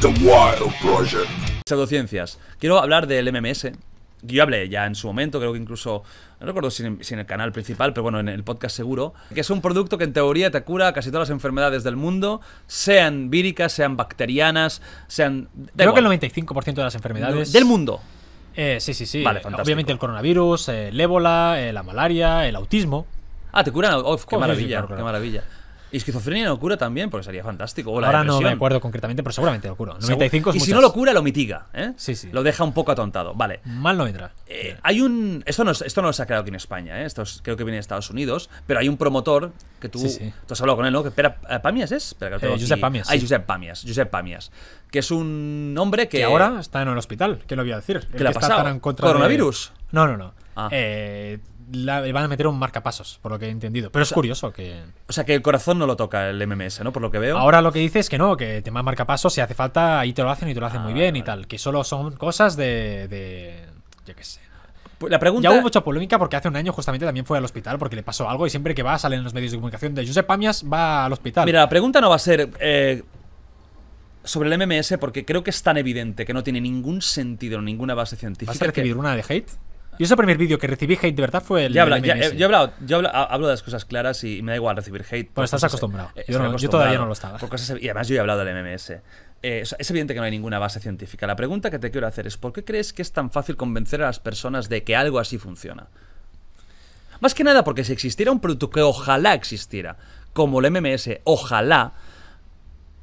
The Wild Project. Pseudociencias. Quiero hablar del MMS. Yo hablé ya en su momento, creo que incluso, no recuerdo si en, el canal principal, pero bueno, en el podcast seguro, que es un producto que en teoría te cura casi todas las enfermedades del mundo, sean víricas, sean bacterianas, sean... Creo que el 95% de las enfermedades... Del mundo. Eh, sí, sí, sí. Obviamente el coronavirus, el ébola, eh, la malaria, el autismo. Ah, te curan. Oh, qué maravilla, qué maravilla. ¿Y Esquizofrenia lo cura también, porque sería fantástico. Ahora no me acuerdo concretamente, pero seguramente lo cura. y si no lo cura, lo mitiga. ¿eh? Sí, sí. Lo deja un poco atontado. Vale. Mal no entra. Eh, hay un. Esto no, esto no se ha creado aquí en España, ¿eh? esto creo que viene de Estados Unidos, pero hay un promotor que tú. has hablado con él, ¿no? Eh, ¿Pamias es? Josep Pamias. Ay, ah, Josep Pamias. Josep Pamias. Que es un hombre que. ahora está en el hospital, ¿Qué lo voy a decir. ¿Qué le ha pasado? Coronavirus. No, no, no. Ah. Eh le van a meter un marcapasos, por lo que he entendido. Pero es curioso que. O sea, que el corazón no lo toca el MMS, ¿no? Por lo que veo. Ahora lo que dice es que no, que te tema marcapasos, si hace falta, ahí te lo hacen y te lo hacen ah, muy bien y tal. Que solo son cosas de. de yo qué sé. Pues la pregunta... Ya hubo mucha polémica porque hace un año justamente también fue al hospital porque le pasó algo y siempre que va salen los medios de comunicación de Josep Pamias va al hospital. Mira, la pregunta no va a ser eh, sobre el MMS porque creo que es tan evidente que no tiene ningún sentido, ninguna base científica. ¿Vas a recibir que... una de hate? Y ese primer vídeo que recibí hate de verdad fue el. yo, hablo, de las cosas claras y me da igual recibir hate. Pues estás acostumbrado. Eh, yo, todavía no lo estaba. y además yo he hablado del MMS. Eh, es evidente que no hay ninguna base científica. La pregunta que te quiero hacer es: ¿por qué crees que es tan fácil convencer a las personas de que algo así funciona? Más que nada porque si existiera un producto que ojalá existiera, como el MMS, ojalá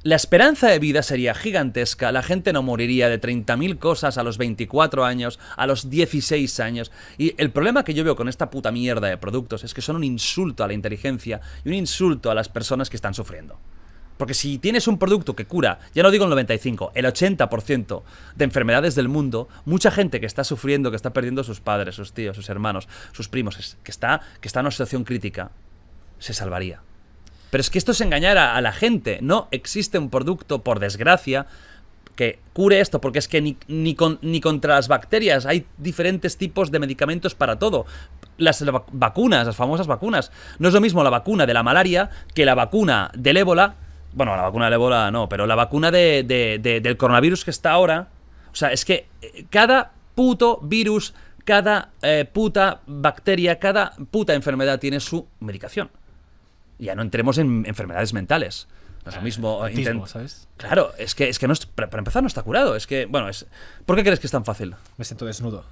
la esperanza de vida sería gigantesca, la gente no moriría de 30.000 cosas a los 24 años, a los 16 años. Y el problema que yo veo con esta puta mierda de productos es que son un insulto a la inteligencia y un insulto a las personas que están sufriendo. Porque si tienes un producto que cura, ya no digo el 95, el 80% de enfermedades del mundo, mucha gente que está sufriendo, que está perdiendo sus padres, sus tíos, sus hermanos, sus primos, que está, que está en una situación crítica, se salvaría. Pero es que esto es engañar a, la gente. No existe un producto, por desgracia, que cure esto, porque es que ni, contra las bacterias hay diferentes tipos de medicamentos para todo. Las vacunas, las famosas vacunas. No es lo mismo la vacuna de la malaria que la vacuna del ébola. Bueno, la vacuna del ébola no, pero la vacuna del coronavirus que está ahora. O sea, es que eh, cada puto virus, cada eh, puta bacteria, cada puta enfermedad tiene su medicación. Ya no entremos en enfermedades mentales. es lo ah, mismo. Eh, claro, es que, es que no para, empezar no está curado. Es que, bueno, es, ¿por qué crees que es tan fácil? Me siento desnudo.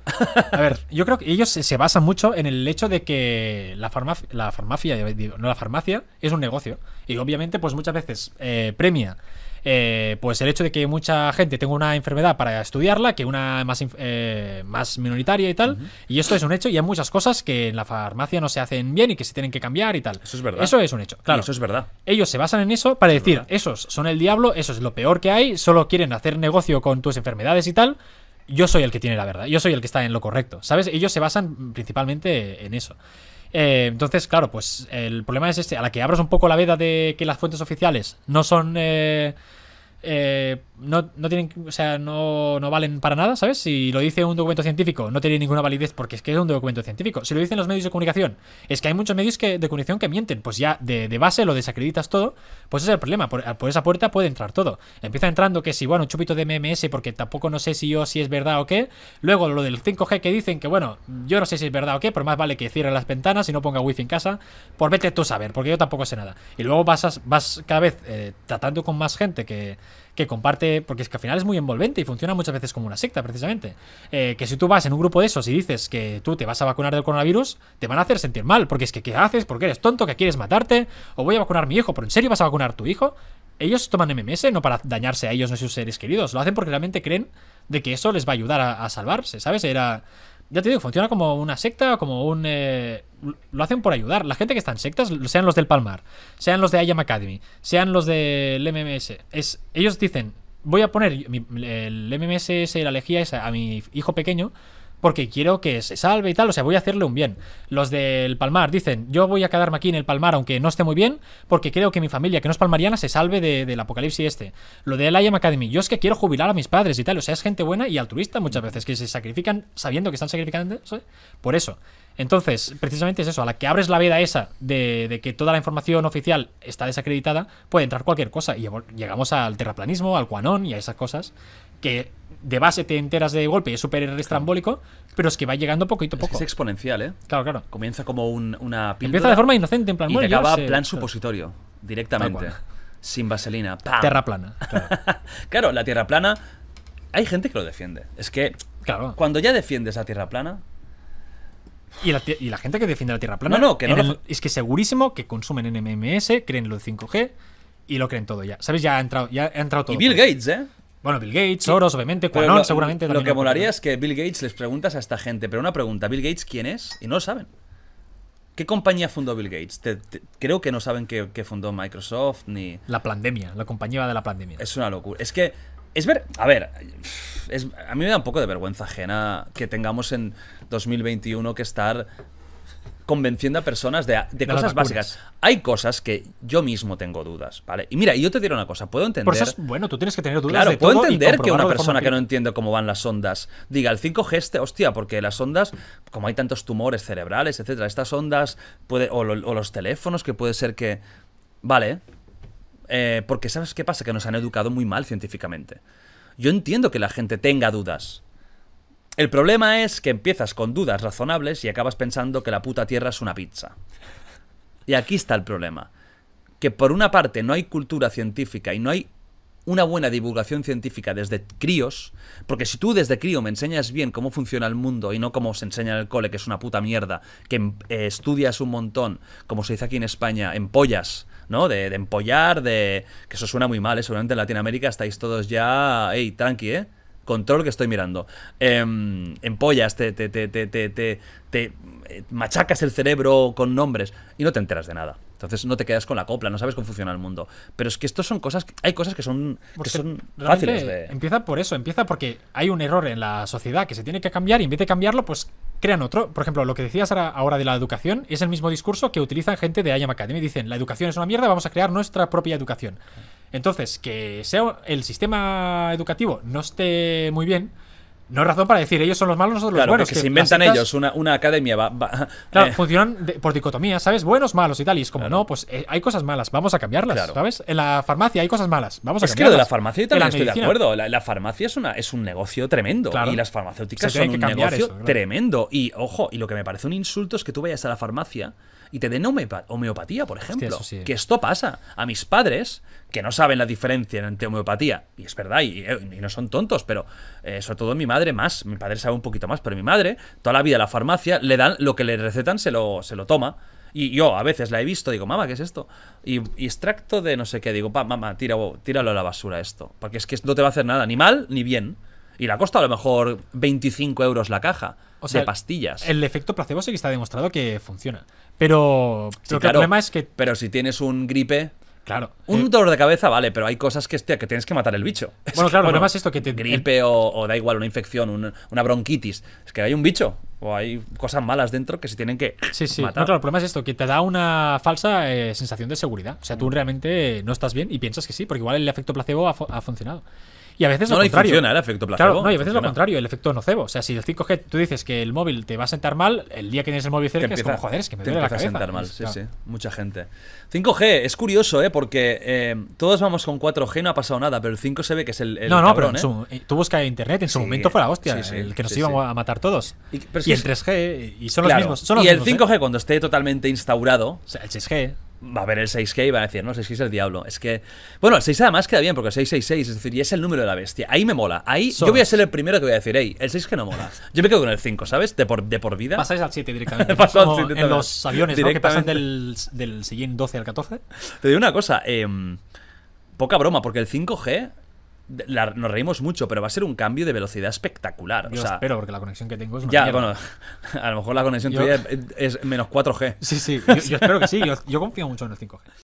A ver, yo creo que ellos se, basan mucho en el hecho de que la, farmacia, la farmacia, no la farmacia, es un negocio. Y obviamente, pues muchas veces eh, premia eh, pues el hecho de que mucha gente tenga una enfermedad para estudiarla, que una más, eh, más minoritaria y tal, y esto es un hecho, y hay muchas cosas que en la farmacia no se hacen bien y que se tienen que cambiar y tal. Eso es verdad. Eso es un hecho, claro. eso es verdad. Ellos se basan en eso para decir, esos son el diablo, eso es lo peor que hay, solo quieren hacer negocio con tus enfermedades y tal, yo soy el que tiene la verdad, yo soy el que está en lo correcto, ¿sabes? Ellos se basan principalmente en eso. Eh, entonces, claro, pues el problema es este. A la que abras un poco la veda de que las fuentes oficiales no son... Eh, eh, no, tienen, o sea, no, no, valen para nada, ¿sabes? Si lo dice un documento científico, no tiene ninguna validez porque es que es un documento científico. Si lo dicen los medios de comunicación, es que hay muchos medios que, de comunicación que mienten, pues ya de, base lo desacreditas todo, pues ese es el problema. Por, esa puerta puede entrar todo. Empieza entrando que si, bueno, un chupito de MMS, porque tampoco no sé si yo si es verdad o qué. Luego lo del 5G que dicen que, bueno, yo no sé si es verdad o qué, por más vale que cierre las ventanas y no ponga wifi en casa. Por pues vete tú a saber, porque yo tampoco sé nada. Y luego vas, vas cada vez eh, tratando con más gente que que comparte, porque es que al final es muy envolvente y funciona muchas veces como una secta, precisamente. Eh, que si tú vas en un grupo de esos y dices que tú te vas a vacunar del coronavirus, te van a hacer sentir mal, porque es que ¿qué haces? Porque eres tonto, que quieres matarte, o voy a vacunar a mi hijo, pero ¿en serio vas a vacunar a tu hijo? Ellos toman MMS no para dañarse a ellos ni a sus seres queridos, lo hacen porque realmente creen de que eso les va a ayudar a salvarse, ¿sabes? Era ya te digo, funciona como una secta, como un... Eh, lo hacen por ayudar. La gente que está en sectas, sean los del Palmar, sean los de IAM Academy, sean los del MMS, es, ellos dicen, voy a poner el MMS, la lejía esa, a mi hijo pequeño porque quiero que se salve y tal, o sea, voy a hacerle un bien. Los del Palmar dicen, yo voy a quedarme aquí en el Palmar aunque no esté muy bien, porque creo que mi familia, que no es palmariana, se salve del apocalipsis este. Lo de IAM Academy, yo es que quiero jubilar a mis padres y tal, o sea, es gente buena y altruista muchas veces, que se sacrifican sabiendo que están sacrificando por eso. Entonces, precisamente es eso, a la que abres la veda esa de, que toda la información oficial está desacreditada, puede entrar cualquier cosa. Y llegamos al terraplanismo, al cuanón y a esas cosas que de base te enteras de golpe y es súper estrambólico, pero es que va llegando poquito a poco. Es, exponencial, ¿eh? Claro, claro. Comienza como una píldora. Empieza de forma inocente, en plan... Y plan supositorio, directamente. Sin vaselina. Tierra plana. Claro. la tierra plana... Hay gente que lo defiende. Es que claro. cuando ya defiendes la tierra plana, y la, gente que defiende la Tierra plana. No, no, es que segurísimo que consumen en MMS, creen lo de 5G y lo creen todo ya. ¿Sabes? Ya ha entrado, ya ha entrado todo. Y Bill Gates, ¿eh? Bueno, Bill Gates, Soros, obviamente, Quanon, seguramente. Lo que molaría es que Bill Gates les preguntas a esta gente, pero una pregunta: ¿Bill Gates quién es? Y no lo saben. ¿Qué compañía fundó Bill Gates? creo que no saben que, que fundó Microsoft ni. La pandemia, la compañía de la pandemia. Es una locura. Es que es ver, a ver, es, a mí me da un poco de vergüenza ajena que tengamos en 2021 que estar convenciendo a personas de, cosas básicas. Hay cosas que yo mismo tengo dudas, ¿vale? Y mira, yo te diré una cosa, puedo entender... bueno, tú tienes que tener dudas. Claro, puedo entender que una persona que no entiende cómo van las ondas diga, el 5G, este, hostia, porque las ondas, como hay tantos tumores cerebrales, etcétera, estas ondas, puede, o los teléfonos, que puede ser que... Vale, eh, porque sabes qué pasa, que nos han educado muy mal científicamente. Yo entiendo que la gente tenga dudas. El problema es que empiezas con dudas razonables y acabas pensando que la puta Tierra es una pizza. Y aquí está el problema. Que por una parte no hay cultura científica y no hay una buena divulgación científica desde críos, porque si tú desde crío me enseñas bien cómo funciona el mundo y no cómo se enseña en el cole, que es una puta mierda, que em, eh, estudias un montón, como se dice aquí en España, en pollas, ¿no? De, empollar, de... Que eso suena muy mal, ¿eh? Seguramente en Latinoamérica estáis todos ya... ¡Ey, tranqui, eh! Control que estoy mirando. Em, empollas, te, te, te, te, eh, machacas el cerebro con nombres y no te enteras de nada. Entonces no te quedas con la copla, no sabes cómo funciona el mundo. Pero es que estos son cosas, hay cosas que son, que son fáciles de... Empieza por eso, empieza porque hay un error en la sociedad que se tiene que cambiar y en vez de cambiarlo, pues crean otro. Por ejemplo, lo que decías ahora de la educación es el mismo discurso que utilizan gente de IAM Academy. Dicen, la educación es una mierda, vamos a crear nuestra propia educación. Entonces, que sea el sistema educativo no esté muy bien, no hay razón para decir ellos son los malos, nosotros los buenos. Que, que se inventan ellos una, academia. Va, claro, eh. funcionan por dicotomía, ¿sabes? Buenos, malos y tal. Y es como, no, pues eh, hay cosas malas, vamos a cambiarlas, ¿sabes? En la farmacia hay cosas malas, vamos a cambiarlas. Es que lo de la farmacia yo estoy de acuerdo. La, farmacia es, una, es un negocio tremendo. Y las farmacéuticas son un negocio tremendo. Y ojo, y lo que me parece un insulto es que tú vayas a la farmacia y te den homeopatía, por ejemplo. Que esto pasa. A mis padres, que no saben la diferencia entre homeopatía, y es verdad, y, no son tontos, pero eh, sobre todo mi madre más, mi padre sabe un poquito más, pero mi madre, toda la vida en la farmacia, le dan lo que le recetan, se lo, se lo toma. Y yo a veces la he visto, digo, mamá, ¿qué es esto? Y, extracto de no sé qué, digo, mamá, tira, tíralo a la basura esto, porque es que no te va a hacer nada, ni mal ni bien. Y le ha costado a lo mejor 25 euros la caja de pastillas. El, efecto placebo sí que está demostrado que funciona. Pero, el problema es que. Pero si tienes un gripe. Claro. Un eh, dolor de cabeza, vale, pero hay cosas que, que tienes que matar el bicho. Bueno, el problema es esto que te. Gripe o, da igual, una infección, una bronquitis. Es que hay un bicho o hay cosas malas dentro que se tienen que. Sí, sí. claro, el problema es esto, que te da una falsa eh, sensación de seguridad. O sea, tú mm. realmente no estás bien y piensas que sí, porque igual el efecto placebo ha funcionado. Y a veces no, lo contrario. funciona ¿eh? el efecto placebo. Claro, no, y a veces lo contrario, el efecto nocebo. O sea, si el 5G tú dices que el móvil te va a sentar mal, el día que tienes el móvil cerca es como, joder, es que me duele la cabeza. A sentar mal, sí, sí. Mucha gente. 5G es curioso, ¿eh? Porque eh, todos vamos con 4G, no ha pasado nada, pero el 5 se ve que es el. el no, no, pero ¿eh? tú buscas internet, en su momento fue la hostia, el que nos íbamos a matar todos. Y, el 3G, y son los mismos. y el 5G, cuando esté totalmente instaurado. O sea, el 6G va a ver el 6K y va a decir, no, 6K es el diablo. Es que. Bueno, el 6 además queda bien porque el 666, es decir, y es el número de la bestia. Ahí me mola. Ahí yo voy a ser el primero que voy a decir, hey, el 6 que no mola. Yo me quedo con el 5, ¿sabes? De por, vida. Pasáis al 7 directamente. en los aviones, ¿no? Que pasan del, del siguiente 12 al 14. Te digo una cosa, eh, poca broma, porque el 5G la, nos reímos mucho, pero va a ser un cambio de velocidad espectacular. Yo espero, porque la conexión que tengo es. Ya, bueno, a lo mejor la conexión tuya es, menos 4G. Sí, sí, yo, espero que sí, yo, yo confío mucho en el 5G.